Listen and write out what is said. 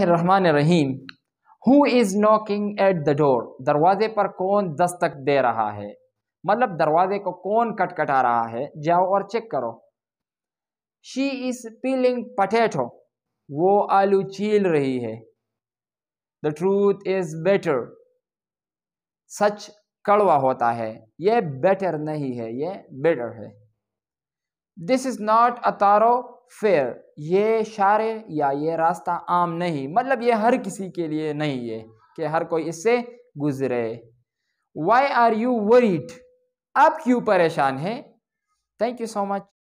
Rahman Rahim who is knocking at the door दरवाजे पर कौन दस्तक दे रहा है मतलब दरवाजे को कौन कटकटा रहा है जाओ और चेक करो शी इज़ पीलिंग पटेटो वो आलू छील रही है द ट्रूथ इज़ बेटर सच कड़वा होता है ये बेटर नहीं है ये बेटर है दिस इज़ नॉट अ तारो फेयर ये शार या ये रास्ता आम नहीं मतलब ये हर किसी के लिए नहीं है कि हर कोई इससे गुजरे वाई आर यू वरीड आप क्यों परेशान हैं थैंक यू सो मच